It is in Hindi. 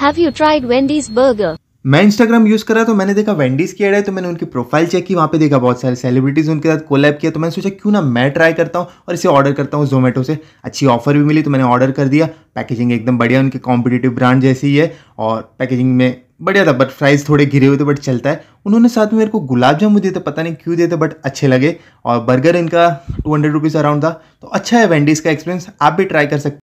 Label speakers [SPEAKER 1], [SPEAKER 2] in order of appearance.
[SPEAKER 1] have you tried Wendy's burger
[SPEAKER 2] मैं इंस्टाग्राम यूज करा तो मैंने देखा वेंडीज की एड है तो मैंने उनकी प्रोफाइल चेक की वहाँ पे देखा बहुत सारे सेलिब्रिटीज उनके साथ कोलैब किया तो मैंने सोचा क्यों ना मैं ट्राई करता हूँ और इसे ऑर्डर करता हूँ जोमेटो से अच्छी ऑफर भी मिली तो मैंने ऑर्डर कर दिया पैकेजिंग एकदम बढ़िया उनके कॉम्पिटेटिव ब्रांड जैसी ही है और पैकेजिंग में बढ़िया था बट फ्राइज थोड़े घिरे हुए थे बट चलता है उन्होंने साथ में मेरे को गुलाब जामुन दिए थे पता नहीं क्यों दिए थे बट अच्छे लगे और बर्गर इनका टू हंड्रेड रुपीज़ अराउंड था तो अच्छा है वेंडीज़ का एक्सपीरियंस आप भी ट्राई कर सकते